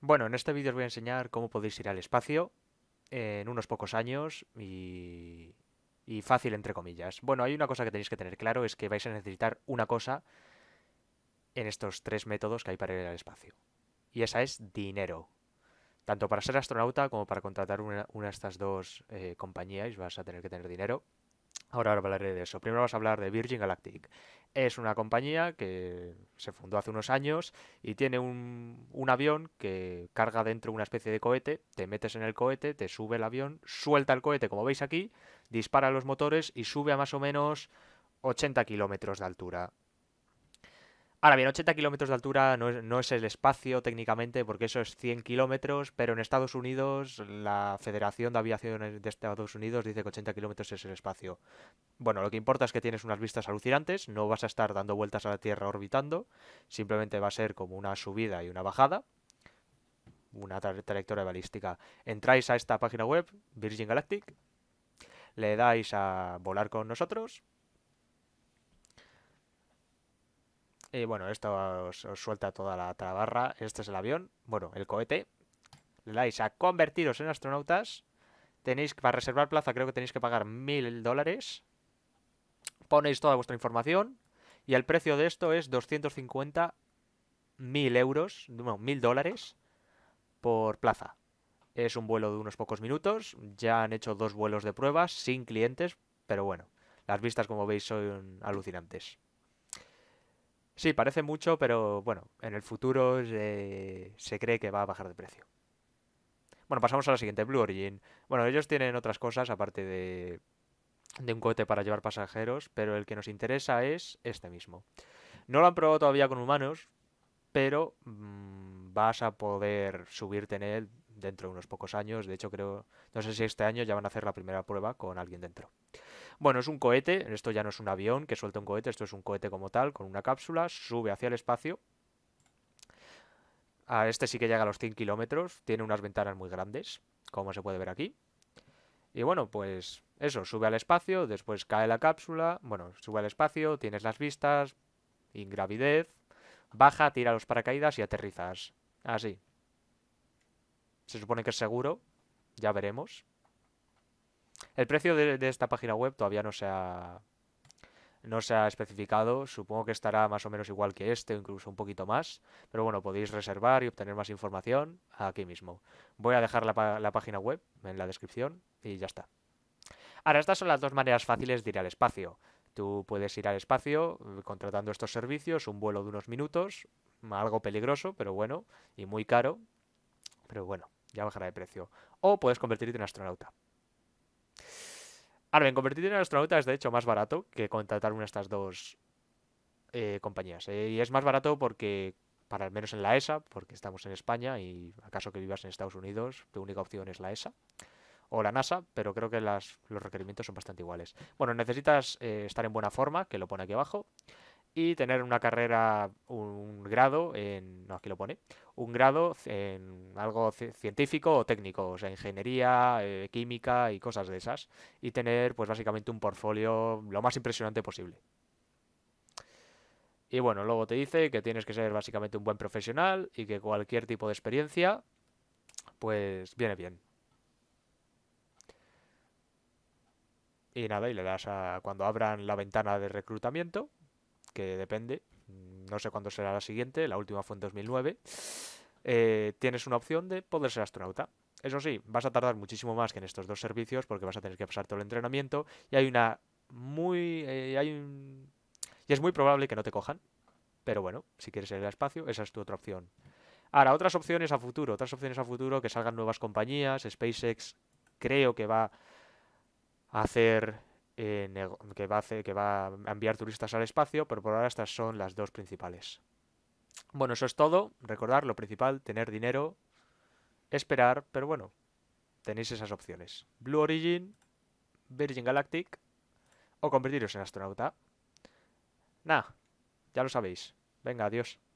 Bueno, en este vídeo os voy a enseñar cómo podéis ir al espacio en unos pocos años y, y fácil entre comillas. Bueno, hay una cosa que tenéis que tener claro, es que vais a necesitar una cosa en estos tres métodos que hay para ir al espacio. Y esa es dinero. Tanto para ser astronauta como para contratar una, de estas dos eh, compañías vas a tener que tener dinero. Ahora, hablaré de eso. Primero vamos a hablar de Virgin Galactic. Es una compañía que se fundó hace unos años y tiene un, un, avión que carga dentro una especie de cohete, te metes en el cohete, te sube el avión, suelta el cohete como veis aquí, dispara los motores y sube a más o menos 80 kilómetros de altura. Ahora bien, 80 kilómetros de altura no es, el espacio técnicamente, porque eso es 100 kilómetros, pero en Estados Unidos, la Federación de Aviación de Estados Unidos dice que 80 kilómetros es el espacio. Bueno, lo que importa es que tienes unas vistas alucinantes, no vas a estar dando vueltas a la Tierra orbitando, simplemente va a ser como una subida y una bajada, una trayectoria balística. Entráis a esta página web, Virgin Galactic, le dais a volar con nosotros, Eh, bueno, esto os, suelta toda la trabarra. Este es el avión, bueno, el cohete. Le dais a convertiros en astronautas. Tenéis, para reservar plaza creo que tenéis que pagar mil dólares. Ponéis toda vuestra información. Y el precio de esto es 250 mil euros, bueno, mil dólares por plaza. Es un vuelo de unos pocos minutos. Ya han hecho dos vuelos de pruebas sin clientes, pero bueno, las vistas como veis son alucinantes. Sí, parece mucho, pero bueno, en el futuro eh, se, cree que va a bajar de precio. Bueno, pasamos a la siguiente, Blue Origin. Bueno, ellos tienen otras cosas aparte de, un cohete para llevar pasajeros, pero el que nos interesa es este mismo. No lo han probado todavía con humanos, pero mm, vas a poder subirte en él dentro de unos pocos años. De hecho, creo, no sé si este año ya van a hacer la primera prueba con alguien dentro. Bueno, es un cohete, esto ya no es un avión que suelta un cohete, esto es un cohete como tal, con una cápsula, sube hacia el espacio. A este sí que llega a los 100 kilómetros, tiene unas ventanas muy grandes, como se puede ver aquí. Y bueno, pues eso, sube al espacio, después cae la cápsula, bueno, sube al espacio, tienes las vistas, ingravidez, baja, tira los paracaídas y aterrizas. Así, se supone que es seguro. Ya veremos. El precio de, esta página web todavía no se ha. No se ha especificado, supongo que estará más o menos igual que este, o incluso un poquito más, pero bueno, podéis reservar y obtener más información aquí mismo. Voy a dejar la página web en la descripción y ya está. Ahora, estas son las dos maneras fáciles de ir al espacio. Tú puedes ir al espacio eh, contratando estos servicios, un vuelo de unos minutos, algo peligroso, pero bueno, y muy caro, pero bueno ya bajará de precio. O puedes convertirte en astronauta. Ahora bien, convertirte en astronauta es de hecho más barato que contratar una de estas dos eh, compañías. Eh, y es más barato porque, para al menos en la ESA, porque estamos en España y acaso que vivas en Estados Unidos, tu única opción es la ESA o la NASA, pero creo que los requerimientos son bastante iguales. Bueno, necesitas eh, estar en buena forma, que lo pone aquí abajo y tener una carrera, un grado en, no, aquí lo pone, un grado en algo científico o técnico, o sea, ingeniería, eh, química y cosas de esas, y tener pues básicamente un portfolio lo más impresionante posible. Y bueno, luego te dice que tienes que ser básicamente un buen profesional y que cualquier tipo de experiencia, pues viene bien. Y nada, y le das a cuando abran la ventana de reclutamiento que depende, no sé cuándo será la siguiente, la última fue en 2009, eh, tienes una opción de poder ser astronauta. Eso sí, vas a tardar muchísimo más que en estos dos servicios porque vas a tener que pasar todo el entrenamiento y hay una muy... Eh, hay un... y es muy probable que no te cojan. Pero bueno, si quieres ir al espacio, esa es tu otra opción. Ahora, otras opciones a futuro, otras opciones a futuro, que salgan nuevas compañías, SpaceX creo que va a hacer eh, que, va a que va a enviar turistas al espacio, pero por ahora estas son las dos principales. Bueno, eso es todo. Recordar lo principal, tener dinero, esperar, pero bueno, tenéis esas opciones. Blue Origin, Virgin Galactic o convertiros en astronauta. Nah, ya lo sabéis. Venga, adiós.